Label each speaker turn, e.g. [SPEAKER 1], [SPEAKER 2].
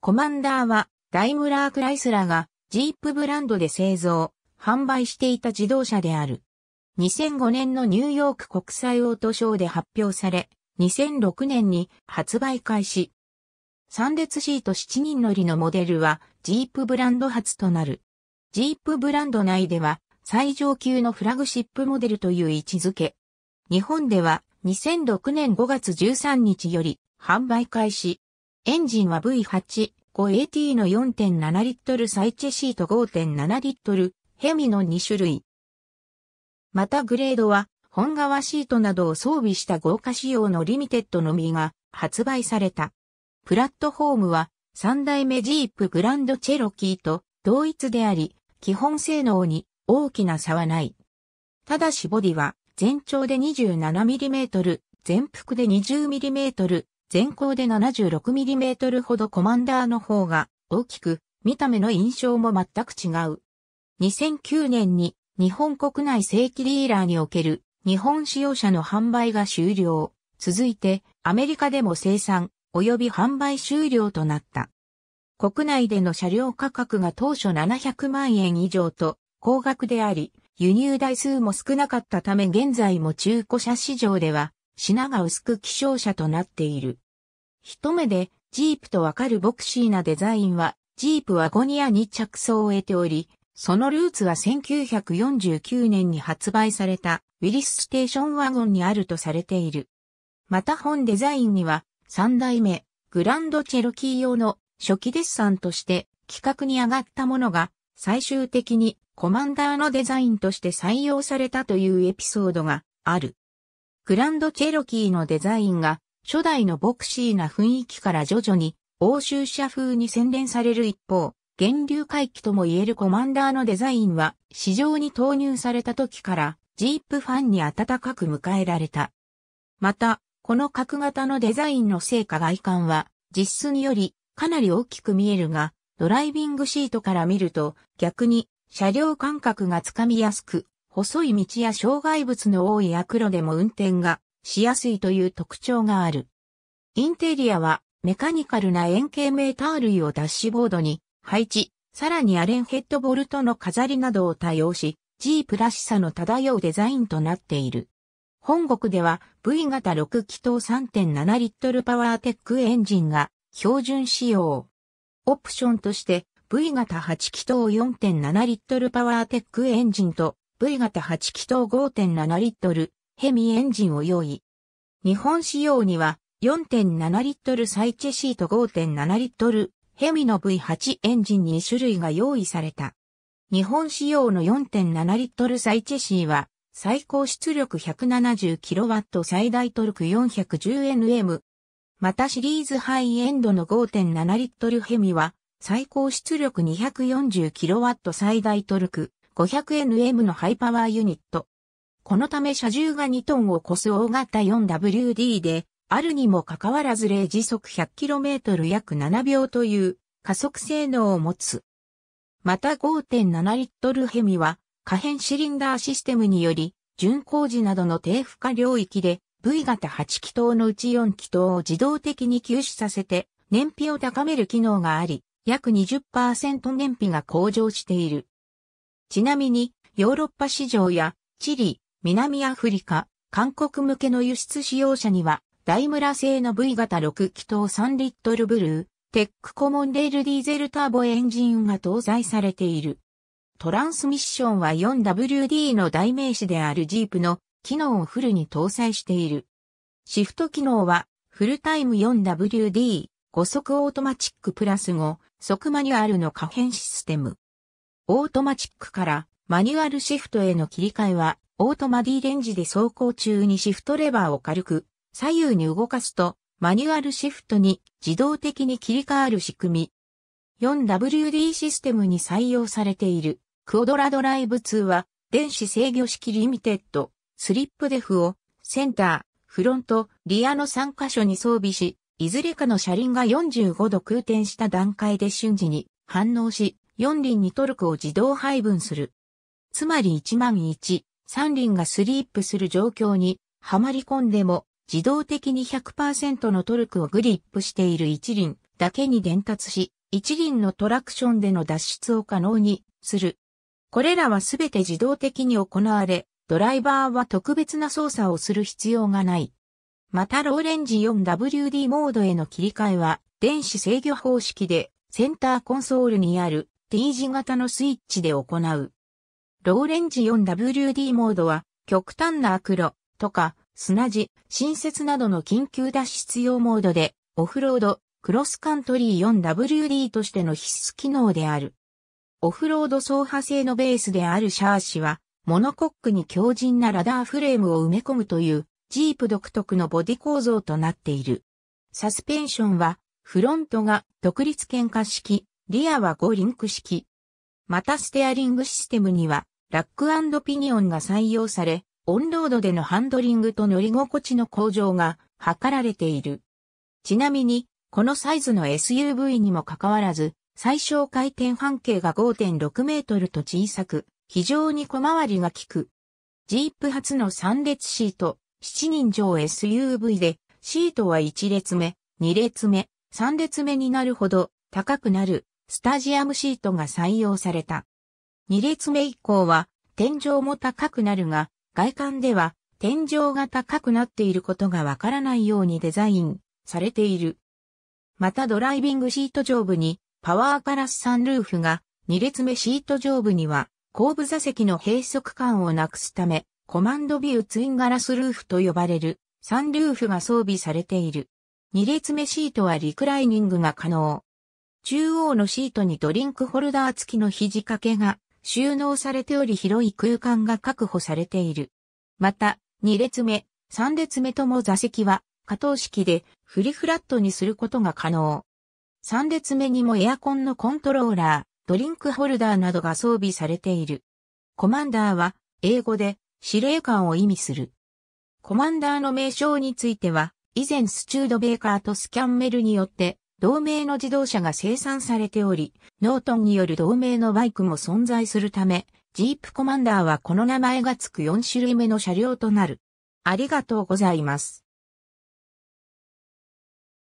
[SPEAKER 1] コマンダーはダイムラー・クライスラがジープブランドで製造、販売していた自動車である。2005年のニューヨーク国際オートショーで発表され、2006年に発売開始。3列シート7人乗りのモデルはジープブランド初となる。ジープブランド内では最上級のフラグシップモデルという位置づけ。日本では2006年5月13日より販売開始。エンジンは V85AT の4.7リットルサイチェシート5.7リットルヘミの2種類。またグレードは本革シートなどを装備した豪華仕様のリミテッドのみが発売された。プラットフォームは3代目ジープグランドチェロキーと同一であり、基本性能に大きな差はない。ただしボディは全長で 27mm、全幅で 20mm、全高で 76mm ほどコマンダーの方が大きく、見た目の印象も全く違う。2009年に日本国内正規ディーラーにおける日本使用者の販売が終了。続いてアメリカでも生産及び販売終了となった。国内での車両価格が当初700万円以上と高額であり、輸入台数も少なかったため現在も中古車市場では品が薄く希少車となっている。一目でジープとわかるボクシーなデザインは、ジープワゴニアに着想を得ており、そのルーツは1949年に発売されたウィリスステーションワゴンにあるとされている。また本デザインには3代目グランドチェロキー用の初期デッサンとして企画に上がったものが最終的にコマンダーのデザインとして採用されたというエピソードがある。グランドチェロキーのデザインが初代のボクシーな雰囲気から徐々に欧州車風に洗練される一方、源流回帰とも言えるコマンダーのデザインは市場に投入された時からジープファンに温かく迎えられた。また、この角型のデザインの成果外観は実寸よりかなり大きく見えるが、ドライビングシートから見ると逆に車両感覚がつかみやすく細い道や障害物の多い悪路でも運転がしやすいという特徴がある。インテリアはメカニカルな円形メーター類をダッシュボードに配置、さらにアレンヘッドボルトの飾りなどを多用し、G プラシさの漂うデザインとなっている。本国では V 型6気筒3.7リットルパワーテックエンジンが標準仕様。オプションとして V 型8気筒4.7リットルパワーテックエンジンと V 型8気筒5.7リットルヘミエンジンを用意。日本仕様には4.7リットルサイチェシート5.7リットルヘミの V8 エンジン2種類が用意された。日本仕様の4.7リットルサイチェシーは最高出力 170kW 最大トルク 410Nm。またシリーズハイエンドの5.7リットルヘミは最高出力 240kW 最大トルク 500NM のハイパワーユニット。このため車重が2トンを超す大型 4WD で、あるにもかかわらず0時速 100km 約7秒という加速性能を持つ。また5.7リットルヘミは可変シリンダーシステムにより、巡航時などの低負荷領域で V 型8気筒のうち4気筒を自動的に吸収させて燃費を高める機能があり、約20%燃費が向上している。ちなみに、ヨーロッパ市場や、チリ、南アフリカ、韓国向けの輸出使用者には、ダイムラ製の V 型6気筒3リットルブルー、テックコモンレールディーゼルターボエンジンが搭載されている。トランスミッションは 4WD の代名詞であるジープの機能をフルに搭載している。シフト機能はフルタイム 4WD、5速オートマチックプラス5、速マニュアルの可変システム。オートマチックからマニュアルシフトへの切り替えは、オートマディレンジで走行中にシフトレバーを軽く左右に動かすと、マニュアルシフトに自動的に切り替わる仕組み。4WD システムに採用されているクオドラドライブ2は、電子制御式リミテッド、スリップデフをセンター、フロント、リアの3箇所に装備し、いずれかの車輪が45度空転した段階で瞬時に反応し、4輪にトルクを自動配分する。つまり1万1、3輪がスリープする状況にはまり込んでも自動的に100%のトルクをグリップしている1輪だけに伝達し、1輪のトラクションでの脱出を可能にする。これらはすべて自動的に行われ、ドライバーは特別な操作をする必要がない。またローレンジ 4WD モードへの切り替えは電子制御方式でセンターコンソールにある T 字型のスイッチで行う。ローレンジ 4WD モードは、極端な悪路、とか、砂地、新設などの緊急脱出用モードで、オフロード、クロスカントリー 4WD としての必須機能である。オフロード走破性のベースであるシャーシは、モノコックに強靭なラダーフレームを埋め込むという、ジープ独特のボディ構造となっている。サスペンションは、フロントが独立喧嘩式、リアは5リンク式。またステアリングシステムには、ラックピニオンが採用され、オンロードでのハンドリングと乗り心地の向上が図られている。ちなみに、このサイズの SUV にもかかわらず、最小回転半径が5.6メートルと小さく、非常に小回りが利く。ジープ初の3列シート、7人乗 SUV で、シートは1列目、2列目、3列目になるほど高くなるスタジアムシートが採用された。2列目以降は、天井も高くなるが、外観では、天井が高くなっていることがわからないようにデザインされている。またドライビングシート上部にパワーガラスサンルーフが2列目シート上部には後部座席の閉塞感をなくすためコマンドビューツインガラスルーフと呼ばれるサンルーフが装備されている。2列目シートはリクライニングが可能。中央のシートにドリンクホルダー付きの肘掛けが収納されており広い空間が確保されている。また、2列目、3列目とも座席は可動式でフリフラットにすることが可能。3列目にもエアコンのコントローラー、ドリンクホルダーなどが装備されている。コマンダーは英語で司令官を意味する。コマンダーの名称については、以前スチュードベーカーとスキャンメルによって同盟の自動車が生産されており、ノートンによる同盟のバイクも存在するため、ジープコマンダーはこの名前がつく4種類目の車両となる。ありがとうございます。